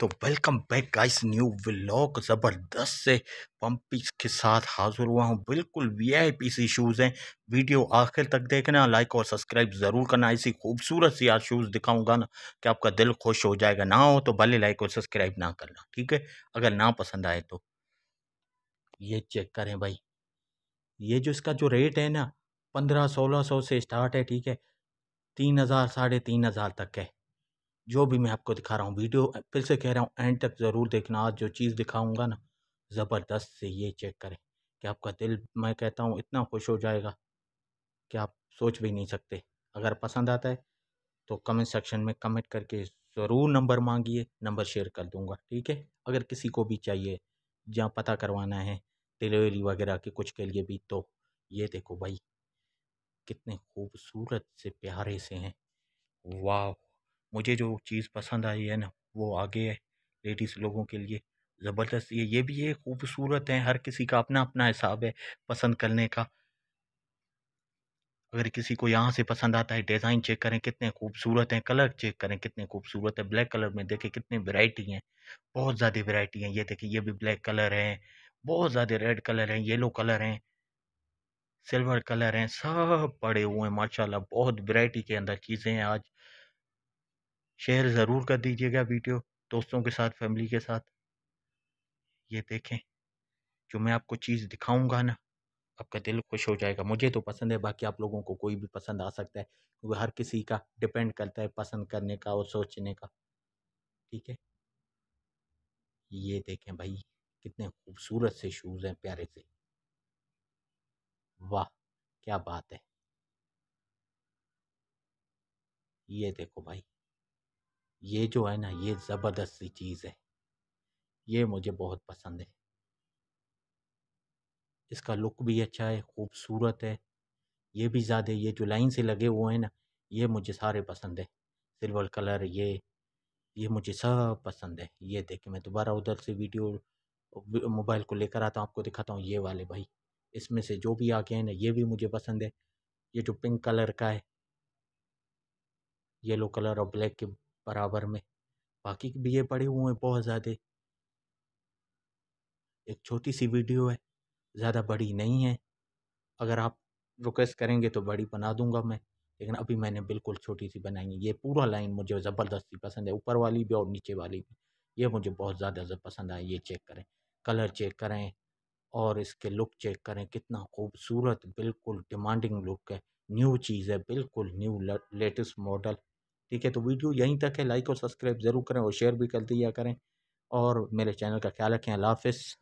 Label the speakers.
Speaker 1: तो welcome back guys new vlog ज़बरदस्त से पम्पीस के साथ हाज़िर हुआ हूँ बिल्कुल V I P C shoes हैं वीडियो आखिर तक देखना लाइक और सब्सक्राइब ज़रूर करना ऐसी खूबसूरत सी यार शूज़ दिखाऊंगा ना कि आपका दिल खुश हो जाएगा ना हो तो भले लाइक और सब्सक्राइब ना करना ठीक है अगर ना पसंद आए तो ये चेक करें भाई ये जो इसका जो रेट है ना पंद्रह सोलह सौ से स्टार्ट है ठीक है तीन हज़ार साढ़े तीन हज़ार तक है जो भी मैं आपको दिखा रहा हूँ वीडियो फिर से कह रहा हूँ एंड तक ज़रूर देखना आज जो चीज़ दिखाऊँगा ना ज़बरदस्त से ये चेक करें कि आपका दिल मैं कहता हूँ इतना खुश हो जाएगा कि आप सोच भी नहीं सकते अगर पसंद आता है तो कमेंट सेक्शन में कमेंट करके ज़रूर नंबर मांगिए नंबर शेयर कर दूंगा ठीक है अगर किसी को भी चाहिए जहाँ पता करवाना है डिलीवरी वगैरह के कुछ के लिए भी तो ये देखो भाई कितने खूबसूरत से प्यारे से हैं वाह मुझे जो चीज़ पसंद आई है ना वो आगे है लेडीज़ लोगों के लिए ज़बरदस्त ये ये भी ये खूबसूरत है हर किसी का अपना अपना हिसाब है पसंद करने का अगर किसी को यहाँ से पसंद आता है डिज़ाइन चेक करें कितने खूबसूरत हैं कलर चेक करें कितने खूबसूरत है ब्लैक कलर में देखें कितने वैरायटी हैं बहुत ज़्यादा वैरायटी हैं ये देखें ये भी ब्लैक कलर हैं बहुत ज़्यादा रेड कलर हैं येलो कलर हैं सिल्वर कलर हैं सब पड़े हुए हैं माशाल्लाह बहुत वैरायटी के अंदर चीज़ें हैं आज शेयर ज़रूर कर दीजिएगा वीडियो दोस्तों के साथ फैमिली के साथ ये देखें जो मैं आपको चीज़ दिखाऊंगा ना आपका दिल खुश हो जाएगा मुझे तो पसंद है बाकी आप लोगों को कोई भी पसंद आ सकता है क्योंकि हर किसी का डिपेंड करता है पसंद करने का और सोचने का ठीक है ये देखें भाई कितने खूबसूरत से शूज़ हैं प्यारे से वाह क्या बात है ये देखो भाई ये जो है ना ये ज़बरदस्त सी चीज़ है ये मुझे बहुत पसंद है इसका लुक भी अच्छा है ख़ूबसूरत है ये भी ज़्यादा ये जो लाइन से लगे हुए हैं ना ये मुझे सारे पसंद है सिल्वर कलर ये ये मुझे सब पसंद है ये देखिए मैं दोबारा उधर से वीडियो मोबाइल को लेकर आता हूँ आपको दिखाता हूँ ये वाले भाई इसमें से जो भी आ गए हैं ना ये भी मुझे पसंद है ये जो पिंक कलर का है येलो कलर और ब्लैक के बराबर में बाकी भी ये पड़े हुए हैं बहुत ज़्यादा एक छोटी सी वीडियो है ज़्यादा बड़ी नहीं है अगर आप रिक्वेस्ट करेंगे तो बड़ी बना दूंगा मैं लेकिन अभी मैंने बिल्कुल छोटी सी बनाई है ये पूरा लाइन मुझे ज़बरदस्ती पसंद है ऊपर वाली भी और नीचे वाली भी ये मुझे बहुत ज़्यादा पसंद आया ये चेक करें कलर चेक करें और इसके लुक चेक करें कितना खूबसूरत बिल्कुल डिमांडिंग लुक है न्यू चीज़ है बिल्कुल न्यू लेटेस्ट मॉडल ठीक है तो वीडियो यहीं तक है लाइक और सब्सक्राइब ज़रूर करें और शेयर भी कर दिया करें और मेरे चैनल का ख्याल रखें अल्लाह हाफिज़